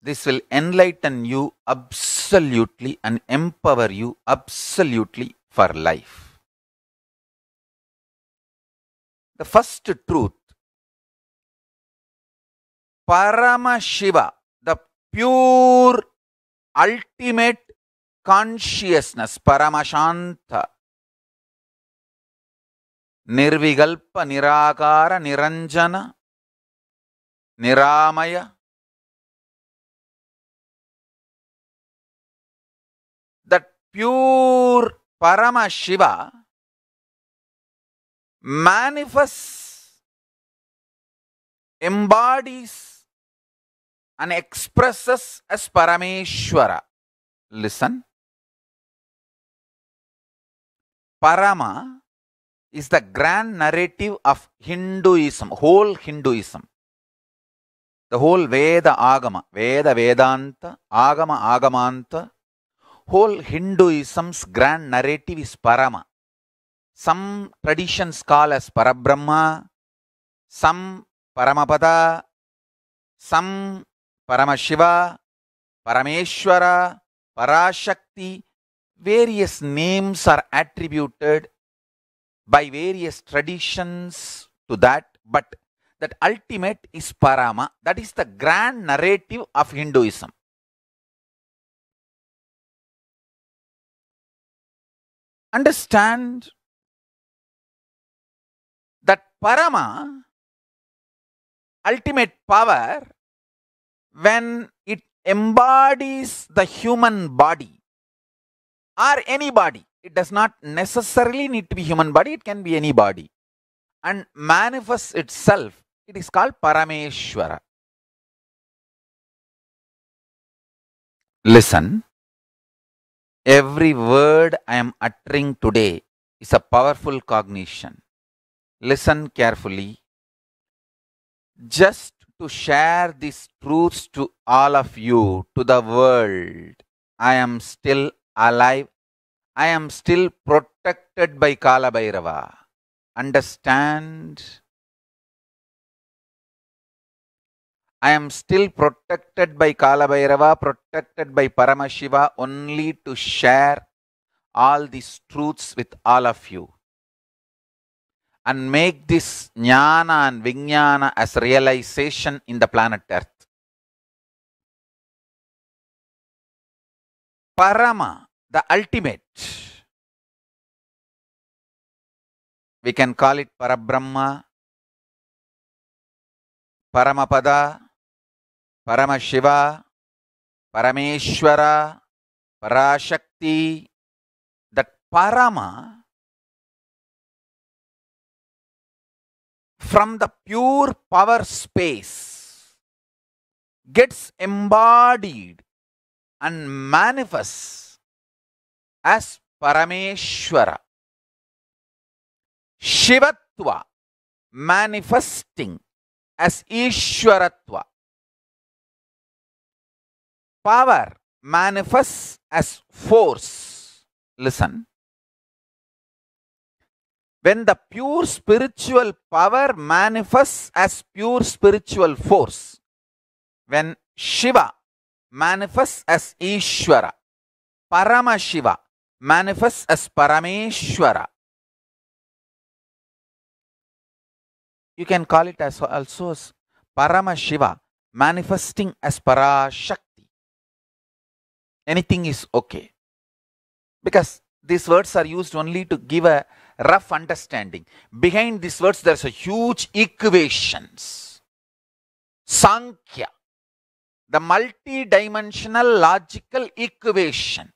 This will enlighten you absolutely and empower you absolutely for life. The first truth Parama Shiva, the pure ultimate consciousness, Paramashanta, Nirvigalpa, Nirakara, Niranjana, Niramaya, pure Paramashiva manifests, embodies, and expresses as Parameshwara. Listen. Parama is the grand narrative of Hinduism, whole Hinduism. The whole Veda Agama, Veda Vedanta, Agama Agamanta, whole Hinduism's grand narrative is Parama. Some traditions call as Parabrahma, some Paramapada, some Paramashiva, Parameshwara, Parashakti. Various names are attributed by various traditions to that, but that ultimate is Parama. That is the grand narrative of Hinduism. understand that Parama, ultimate power, when it embodies the human body or any body, it does not necessarily need to be human body, it can be any body, and manifests itself, it is called Parameshwara. Listen Every word I am uttering today is a powerful cognition. Listen carefully. Just to share these truths to all of you, to the world, I am still alive. I am still protected by Kala Understand? I am still protected by Kalabhairava, protected by Paramashiva, only to share all these truths with all of you. And make this jnana and vijnana as realization in the planet Earth. Parama, the ultimate. We can call it Parabrahma, Paramapada, Paramashiva Parameshwara, Parashakti that Parama, from the pure power space gets embodied and manifests as Parameshwara. Shivatwa manifesting as Ishwaratwa power manifests as force. Listen. When the pure spiritual power manifests as pure spiritual force, when Shiva manifests as Ishvara, Parama Shiva manifests as Parameshwara. You can call it as also as Parama Shiva manifesting as Parashakti anything is okay. Because these words are used only to give a rough understanding. Behind these words, there's a huge equations. Sankhya, the multi-dimensional logical equation